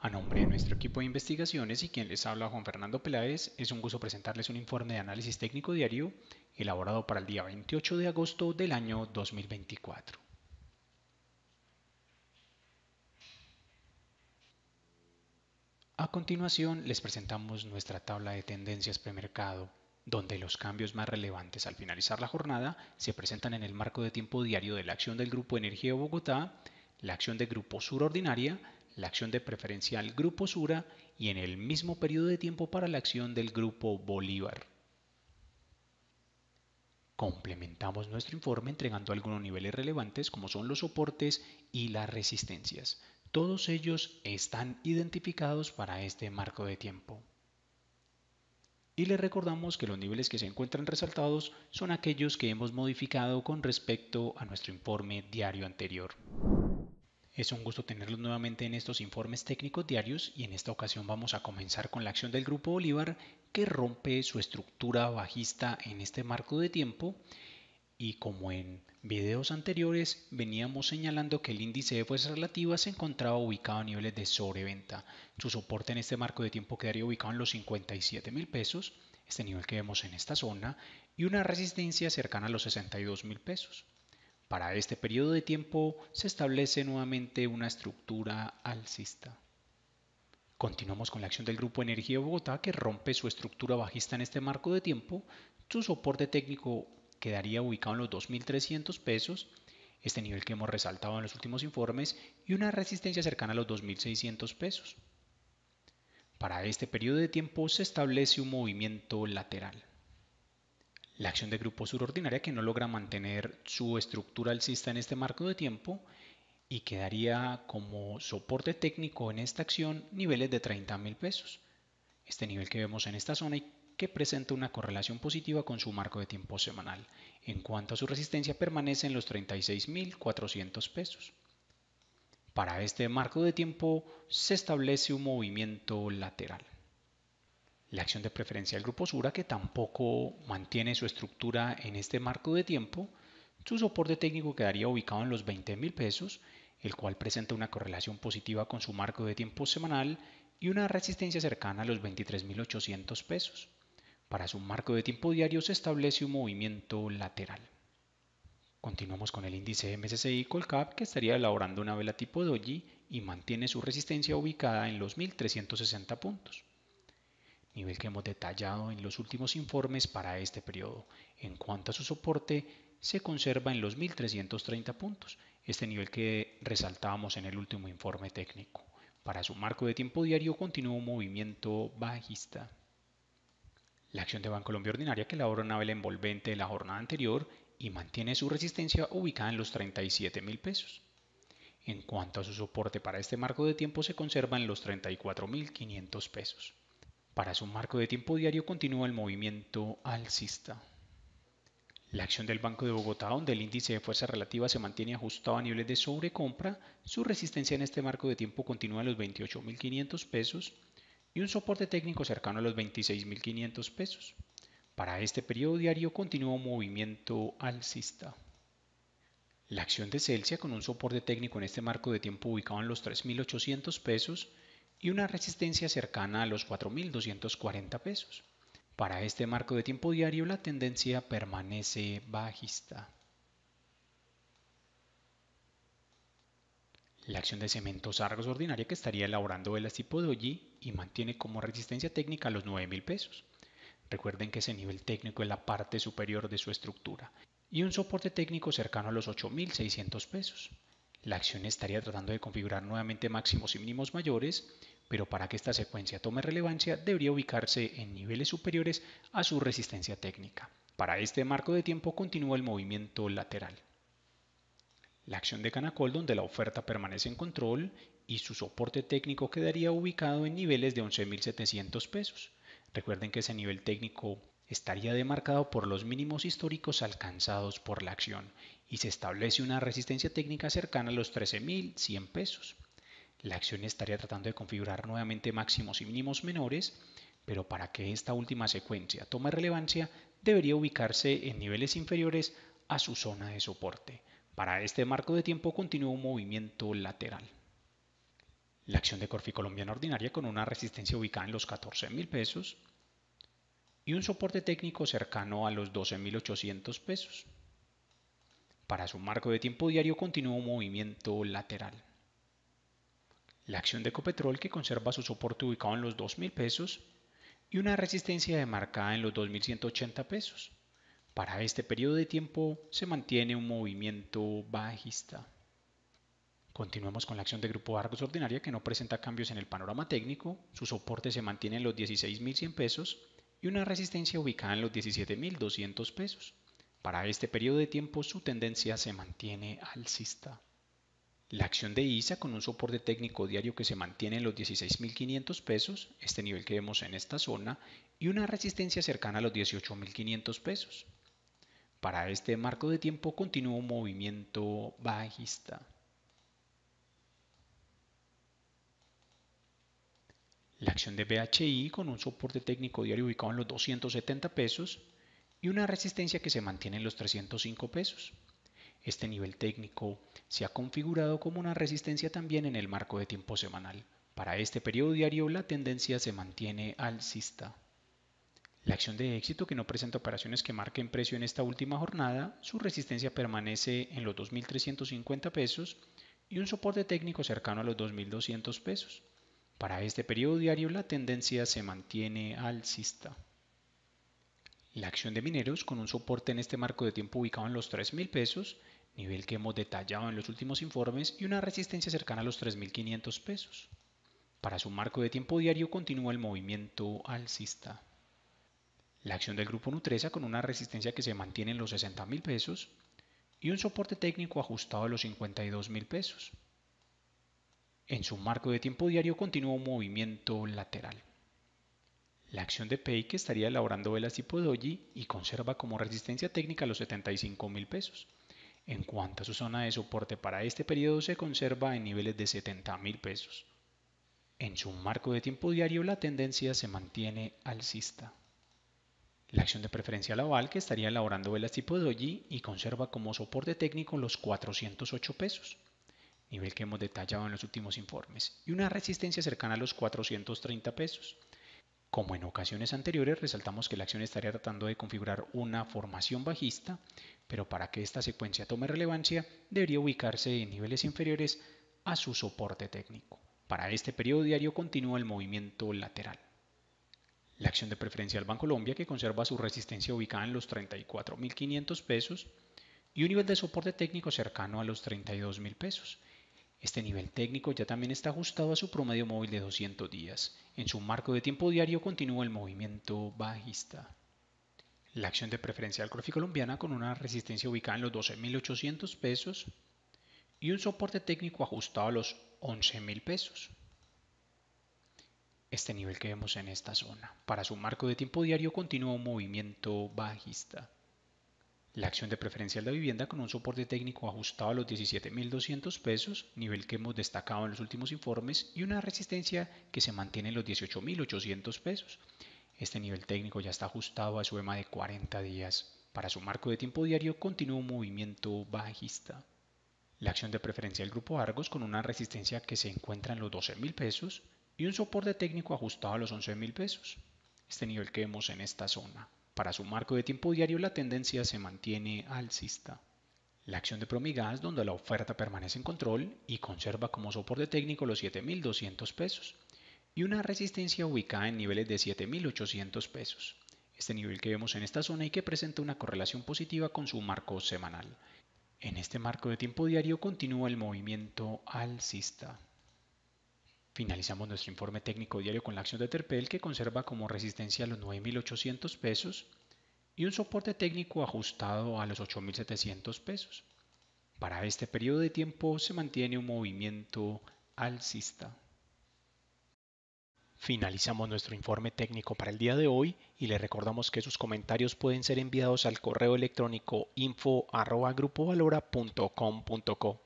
A nombre de nuestro equipo de investigaciones y quien les habla Juan Fernando Peláez, es un gusto presentarles un informe de análisis técnico diario elaborado para el día 28 de agosto del año 2024. A continuación les presentamos nuestra tabla de tendencias premercado, donde los cambios más relevantes al finalizar la jornada se presentan en el marco de tiempo diario de la acción del Grupo Energía de Bogotá, la acción del Grupo Sur Ordinaria la acción de preferencial grupo Sura y en el mismo periodo de tiempo para la acción del grupo Bolívar. Complementamos nuestro informe entregando algunos niveles relevantes como son los soportes y las resistencias. Todos ellos están identificados para este marco de tiempo. Y les recordamos que los niveles que se encuentran resaltados son aquellos que hemos modificado con respecto a nuestro informe diario anterior. Es un gusto tenerlos nuevamente en estos informes técnicos diarios y en esta ocasión vamos a comenzar con la acción del Grupo Bolívar que rompe su estructura bajista en este marco de tiempo y como en videos anteriores veníamos señalando que el índice de fuerzas relativas se encontraba ubicado a niveles de sobreventa. Su soporte en este marco de tiempo quedaría ubicado en los 57 mil pesos, este nivel que vemos en esta zona, y una resistencia cercana a los 62 mil pesos. Para este periodo de tiempo se establece nuevamente una estructura alcista. Continuamos con la acción del Grupo Energía Bogotá que rompe su estructura bajista en este marco de tiempo. Su soporte técnico quedaría ubicado en los 2.300 pesos, este nivel que hemos resaltado en los últimos informes, y una resistencia cercana a los 2.600 pesos. Para este periodo de tiempo se establece un movimiento lateral. La acción de grupo surordinaria que no logra mantener su estructura alcista en este marco de tiempo y quedaría como soporte técnico en esta acción niveles de 30.000 mil pesos. Este nivel que vemos en esta zona y que presenta una correlación positiva con su marco de tiempo semanal. En cuanto a su resistencia permanece en los 36.400 pesos. Para este marco de tiempo se establece un movimiento lateral la acción de preferencia del grupo Sura, que tampoco mantiene su estructura en este marco de tiempo, su soporte técnico quedaría ubicado en los 20 pesos, el cual presenta una correlación positiva con su marco de tiempo semanal y una resistencia cercana a los 23.800 pesos. Para su marco de tiempo diario se establece un movimiento lateral. Continuamos con el índice MSCI Colcap que estaría elaborando una vela tipo Doji y mantiene su resistencia ubicada en los 1.360 puntos nivel que hemos detallado en los últimos informes para este periodo. En cuanto a su soporte, se conserva en los 1.330 puntos, este nivel que resaltábamos en el último informe técnico. Para su marco de tiempo diario continúa un movimiento bajista. La acción de Bancolombia Ordinaria que elabora una vela envolvente de la jornada anterior y mantiene su resistencia ubicada en los 37 pesos. En cuanto a su soporte para este marco de tiempo se conserva en los 34.500 pesos. Para su marco de tiempo diario continúa el movimiento alcista. La acción del Banco de Bogotá, donde el índice de fuerza relativa se mantiene ajustado a niveles de sobrecompra, su resistencia en este marco de tiempo continúa en los 28.500 pesos y un soporte técnico cercano a los 26.500 pesos. Para este periodo diario continúa un movimiento alcista. La acción de Celsius con un soporte técnico en este marco de tiempo ubicado en los 3.800 pesos y una resistencia cercana a los 4.240 pesos. Para este marco de tiempo diario la tendencia permanece bajista. La acción de cementos Argos ordinaria que estaría elaborando el tipo Doji y mantiene como resistencia técnica los 9.000 pesos. Recuerden que ese nivel técnico es la parte superior de su estructura y un soporte técnico cercano a los 8.600 pesos la acción estaría tratando de configurar nuevamente máximos y mínimos mayores, pero para que esta secuencia tome relevancia debería ubicarse en niveles superiores a su resistencia técnica. Para este marco de tiempo continúa el movimiento lateral. La acción de Canacol donde la oferta permanece en control y su soporte técnico quedaría ubicado en niveles de 11.700 pesos. Recuerden que ese nivel técnico estaría demarcado por los mínimos históricos alcanzados por la acción y se establece una resistencia técnica cercana a los 13.100 pesos. La acción estaría tratando de configurar nuevamente máximos y mínimos menores, pero para que esta última secuencia tome relevancia, debería ubicarse en niveles inferiores a su zona de soporte. Para este marco de tiempo continúa un movimiento lateral. La acción de Corfi Colombiana Ordinaria con una resistencia ubicada en los 14.000 pesos y un soporte técnico cercano a los 12.800 pesos. Para su marco de tiempo diario continúa un movimiento lateral. La acción de Ecopetrol, que conserva su soporte ubicado en los 2.000 pesos, y una resistencia demarcada en los 2.180 pesos. Para este periodo de tiempo se mantiene un movimiento bajista. Continuamos con la acción de Grupo Argos Ordinaria que no presenta cambios en el panorama técnico, su soporte se mantiene en los 16.100 pesos y una resistencia ubicada en los 17.200 pesos. Para este periodo de tiempo su tendencia se mantiene alcista. La acción de ISA con un soporte técnico diario que se mantiene en los 16.500 pesos, este nivel que vemos en esta zona, y una resistencia cercana a los 18.500 pesos. Para este marco de tiempo continúa un movimiento bajista. La acción de BHI con un soporte técnico diario ubicado en los 270 pesos, y una resistencia que se mantiene en los 305 pesos. Este nivel técnico se ha configurado como una resistencia también en el marco de tiempo semanal. Para este periodo diario la tendencia se mantiene alcista. La acción de éxito que no presenta operaciones que marquen precio en esta última jornada, su resistencia permanece en los 2.350 pesos y un soporte técnico cercano a los 2.200 pesos. Para este periodo diario la tendencia se mantiene alcista la acción de mineros con un soporte en este marco de tiempo ubicado en los 3.000 pesos, nivel que hemos detallado en los últimos informes, y una resistencia cercana a los 3.500 pesos. Para su marco de tiempo diario continúa el movimiento alcista. La acción del grupo Nutresa con una resistencia que se mantiene en los 60.000 pesos y un soporte técnico ajustado a los 52.000 pesos. En su marco de tiempo diario continúa un movimiento lateral. La acción de Pei que estaría elaborando velas tipo doji y conserva como resistencia técnica los 75 mil pesos. En cuanto a su zona de soporte para este periodo se conserva en niveles de 70 mil pesos. En su marco de tiempo diario la tendencia se mantiene alcista. La acción de preferencia laval que estaría elaborando velas tipo doji y conserva como soporte técnico los 408 pesos, nivel que hemos detallado en los últimos informes, y una resistencia cercana a los 430 pesos. Como en ocasiones anteriores, resaltamos que la acción estaría tratando de configurar una formación bajista, pero para que esta secuencia tome relevancia, debería ubicarse en niveles inferiores a su soporte técnico. Para este periodo diario continúa el movimiento lateral. La acción de preferencia del Colombia, que conserva su resistencia ubicada en los 34.500 pesos, y un nivel de soporte técnico cercano a los 32.000 pesos. Este nivel técnico ya también está ajustado a su promedio móvil de 200 días. En su marco de tiempo diario continúa el movimiento bajista. La acción de preferencia del colombiana con una resistencia ubicada en los 12.800 pesos y un soporte técnico ajustado a los 11.000 pesos. Este nivel que vemos en esta zona. Para su marco de tiempo diario continúa un movimiento bajista. La acción de preferencial de vivienda con un soporte técnico ajustado a los 17.200 pesos, nivel que hemos destacado en los últimos informes, y una resistencia que se mantiene en los 18.800 pesos. Este nivel técnico ya está ajustado a su EMA de 40 días. Para su marco de tiempo diario continúa un movimiento bajista. La acción de preferencia del grupo Argos con una resistencia que se encuentra en los 12.000 pesos y un soporte técnico ajustado a los 11.000 pesos. Este nivel que vemos en esta zona. Para su marco de tiempo diario la tendencia se mantiene alcista. La acción de Promigas, donde la oferta permanece en control y conserva como soporte técnico los 7.200 pesos y una resistencia ubicada en niveles de 7.800 pesos. Este nivel que vemos en esta zona y que presenta una correlación positiva con su marco semanal. En este marco de tiempo diario continúa el movimiento alcista. Finalizamos nuestro informe técnico diario con la acción de Terpel que conserva como resistencia los 9.800 pesos y un soporte técnico ajustado a los 8.700 pesos. Para este periodo de tiempo se mantiene un movimiento alcista. Finalizamos nuestro informe técnico para el día de hoy y le recordamos que sus comentarios pueden ser enviados al correo electrónico info.grupovalora.com.co.